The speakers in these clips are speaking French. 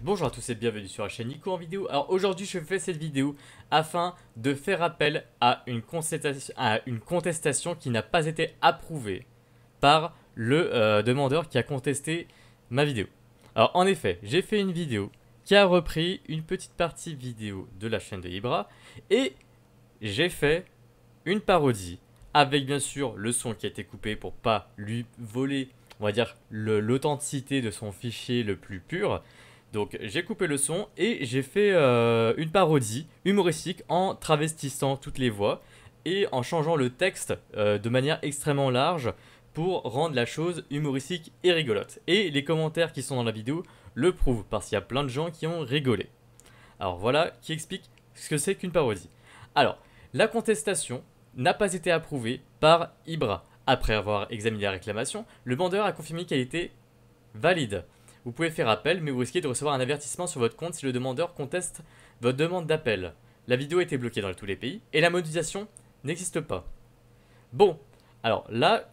Bonjour à tous et bienvenue sur la chaîne Nico en vidéo. Alors aujourd'hui je fais cette vidéo afin de faire appel à une contestation, qui n'a pas été approuvée par le euh, demandeur qui a contesté ma vidéo. Alors en effet, j'ai fait une vidéo qui a repris une petite partie vidéo de la chaîne de Ibra et j'ai fait une parodie avec bien sûr le son qui a été coupé pour pas lui voler, on va dire, l'authenticité de son fichier le plus pur donc j'ai coupé le son et j'ai fait euh, une parodie humoristique en travestissant toutes les voix et en changeant le texte euh, de manière extrêmement large pour rendre la chose humoristique et rigolote. Et les commentaires qui sont dans la vidéo le prouvent parce qu'il y a plein de gens qui ont rigolé. Alors voilà qui explique ce que c'est qu'une parodie. Alors, la contestation n'a pas été approuvée par Ibra. Après avoir examiné la réclamation, le bandeur a confirmé qu'elle était valide. Vous pouvez faire appel, mais vous risquez de recevoir un avertissement sur votre compte si le demandeur conteste votre demande d'appel. La vidéo était bloquée dans tous les pays et la modélisation n'existe pas. Bon, alors là,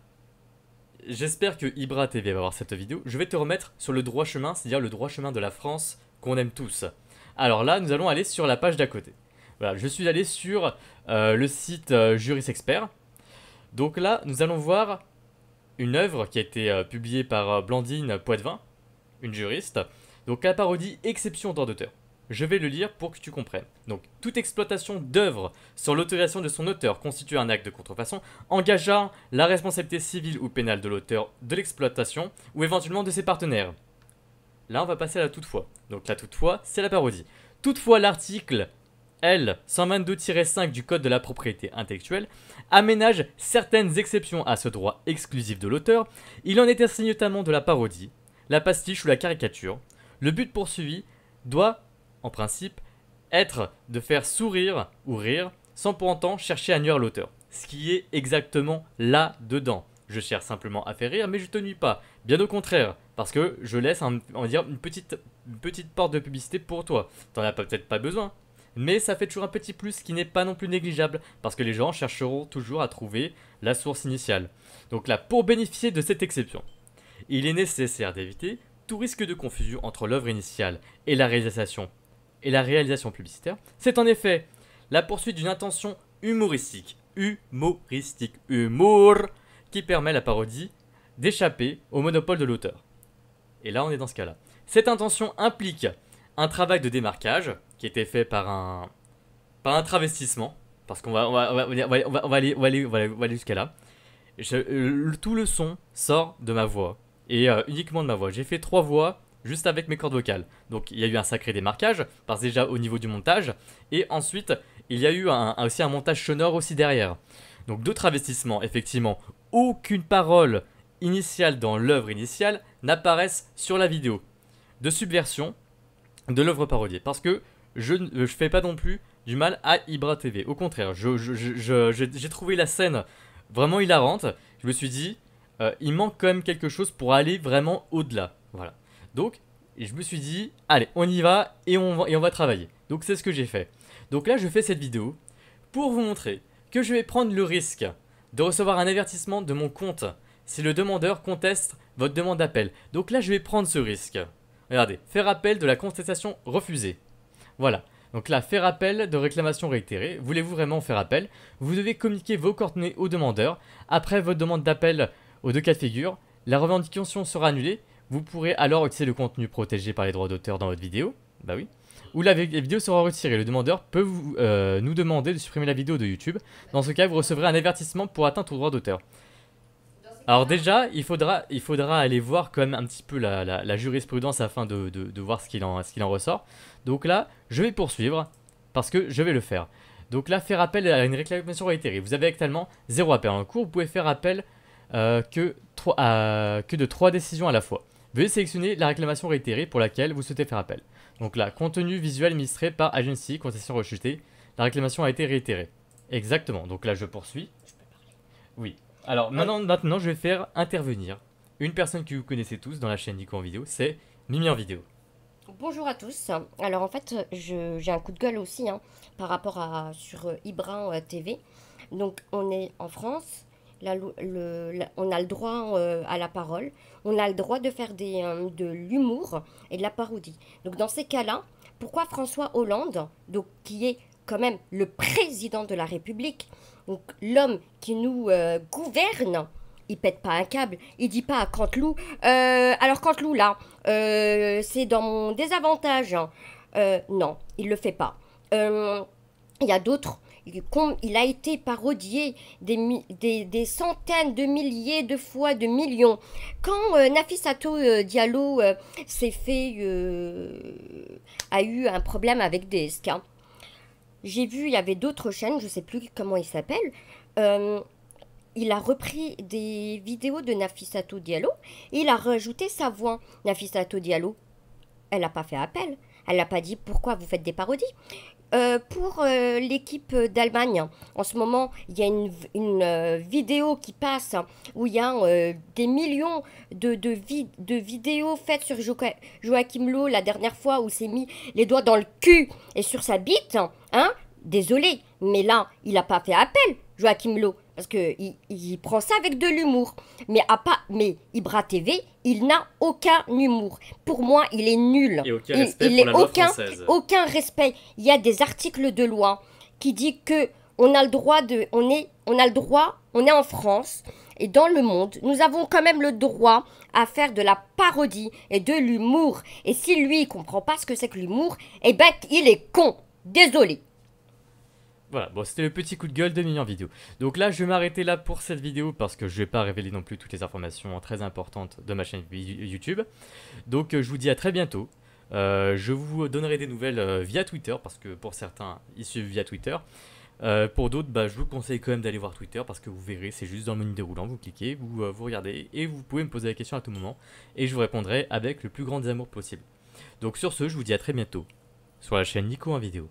j'espère que Ibra TV va voir cette vidéo. Je vais te remettre sur le droit chemin, c'est-à-dire le droit chemin de la France qu'on aime tous. Alors là, nous allons aller sur la page d'à côté. Voilà, je suis allé sur euh, le site euh, Juris Expert. Donc là, nous allons voir une œuvre qui a été euh, publiée par Blandine Poitvin, une juriste. Donc la parodie Exception au d'auteur. Je vais le lire pour que tu comprennes. Donc, toute exploitation d'œuvre sans l'autorisation de son auteur constitue un acte de contrefaçon, engageant la responsabilité civile ou pénale de l'auteur de l'exploitation ou éventuellement de ses partenaires. Là, on va passer à la toutefois. Donc, la toutefois, c'est la parodie. Toutefois, l'article L122-5 du Code de la propriété intellectuelle aménage certaines exceptions à ce droit exclusif de l'auteur. Il en est ainsi notamment de la parodie, la pastiche ou la caricature. Le but poursuivi doit, en principe, être de faire sourire ou rire sans pour autant chercher à nuire l'auteur. Ce qui est exactement là-dedans. Je cherche simplement à faire rire, mais je ne te nuis pas. Bien au contraire, parce que je laisse on va dire, une, petite, petite porte de publicité pour toi. T'en as peut-être pas besoin, mais ça fait toujours un petit plus qui n'est pas non plus négligeable, parce que les gens chercheront toujours à trouver la source initiale. Donc là, pour bénéficier de cette exception, il est nécessaire d'éviter tout risque de confusion entre l'œuvre initiale et la réalisation et la réalisation publicitaire. C'est en effet la poursuite d'une intention humoristique, humoristique, humour, qui permet à la parodie d'échapper au monopole de l'auteur. Et là, on est dans ce cas-là. Cette intention implique un travail de démarquage qui était fait par un, un travestissement, parce qu'on va, on va, on va, aller, aller, jusqu'à là. Euh, tout le son sort de ma voix et euh, uniquement de ma voix. J'ai fait trois voix juste avec mes cordes vocales. Donc il y a eu un sacré démarquage, parce déjà au niveau du montage, et ensuite il y a eu aussi un montage sonore aussi derrière. Donc d'autres investissements, effectivement, aucune parole initiale dans l'œuvre initiale n'apparaissent sur la vidéo. De subversion de l'œuvre parodiée, parce que je ne fais pas non plus du mal à Ibra TV. Au contraire, j'ai trouvé la scène vraiment hilarante. Je me suis dit, euh, il manque quand même quelque chose pour aller vraiment au-delà. Voilà. Donc, je me suis dit, allez, on y va et on va, et on va travailler. Donc, c'est ce que j'ai fait. Donc là, je fais cette vidéo pour vous montrer que je vais prendre le risque de recevoir un avertissement de mon compte si le demandeur conteste votre demande d'appel. Donc là, je vais prendre ce risque. Regardez, faire appel de la contestation refusée. Voilà. Donc là, faire appel de réclamation réitérée. Voulez-vous vraiment faire appel Vous devez communiquer vos coordonnées au demandeur. Après votre demande d'appel aux deux cas de figure, la revendication sera annulée, vous pourrez alors utiliser le contenu protégé par les droits d'auteur dans votre vidéo, bah oui, ou la vidéo sera retirée. Le demandeur peut vous, euh, nous demander de supprimer la vidéo de YouTube. Dans ce cas, vous recevrez un avertissement pour atteinte aux droits d'auteur. Alors déjà, il faudra, il faudra aller voir quand même un petit peu la, jurisprudence afin de, voir ce qu'il en, en, ressort. Donc là, je vais poursuivre parce que je vais le faire. Donc là, faire appel à une réclamation réitérée. Vous avez actuellement zéro appel en cours. Vous pouvez faire appel euh, euh, que, de trois décisions à la fois. Veuillez sélectionner la réclamation réitérée pour laquelle vous souhaitez faire appel. Donc là, contenu visuel administré par Agency, concession rejetée, la réclamation a été réitérée. Exactement, donc là je poursuis. Oui, alors euh. maintenant, je vais faire intervenir une personne que vous connaissez tous dans la chaîne Nico en vidéo, c'est Mimi en vidéo. Bonjour à tous. Alors en fait, j'ai un coup de gueule aussi hein, par rapport à sur Ibrin TV. Donc on est en France, on a le droit euh, à la parole, on a le droit de faire euh, de l'humour et de la parodie. Donc dans ces cas-là, pourquoi François Hollande, donc, qui est quand même le président de la République, l'homme qui nous euh, gouverne, il pète pas un câble, il dit pas à Canteloup, alors Canteloup là, c'est dans mon désavantage. Hein. non, il le fait pas. Il y a d'autres il a été parodié des, des, centaines de milliers de fois, de millions. Quand euh, Nafisato euh, Diallo euh, s'est fait, a eu un problème avec DSK, j'ai vu, il y avait d'autres chaînes, je sais plus comment il s'appelle. il a repris des vidéos de Nafisato Diallo il a rajouté sa voix. Nafisato Diallo, elle n'a pas fait appel. Elle n'a pas dit pourquoi vous faites des parodies. Euh, pour euh, l'équipe d'Allemagne, en ce moment, il y a une, euh, vidéo qui passe hein, où il y a des millions de, de, de, vidéos faites sur Joachim Lowe la dernière fois où s'est mis les doigts dans le cul et sur sa bite. Hein Désolé, mais là, il n'a pas fait appel, Joachim Lowe. Parce qu'il il prend ça avec de l'humour. Mais, à pas, mais Ibra TV, il n'a aucun humour. Pour moi, il est nul. il, aucun, aucun respect. Il y a des articles de loi qui disent que on a le droit de, on est, on a le droit, on est en France et dans le monde, nous avons quand même le droit à faire de la parodie et de l'humour. Et si lui il comprend pas ce que c'est que l'humour, eh ben il est con. Désolé. Voilà, bon, c'était le petit coup de gueule de Mignon en vidéo. Donc là, je vais m'arrêter là pour cette vidéo parce que je vais pas révéler non plus toutes les informations très importantes de ma chaîne YouTube. Donc, euh, je vous dis à très bientôt. Euh, je vous donnerai des nouvelles euh, via Twitter parce que pour certains, ils suivent via Twitter. pour d'autres, bah, je vous conseille quand même d'aller voir Twitter parce que vous verrez, c'est juste dans le menu déroulant, vous cliquez, vous, vous regardez et vous pouvez me poser la question à tout moment et je vous répondrai avec le plus grand amour possible. Donc sur ce, je vous dis à très bientôt sur la chaîne Nico en vidéo.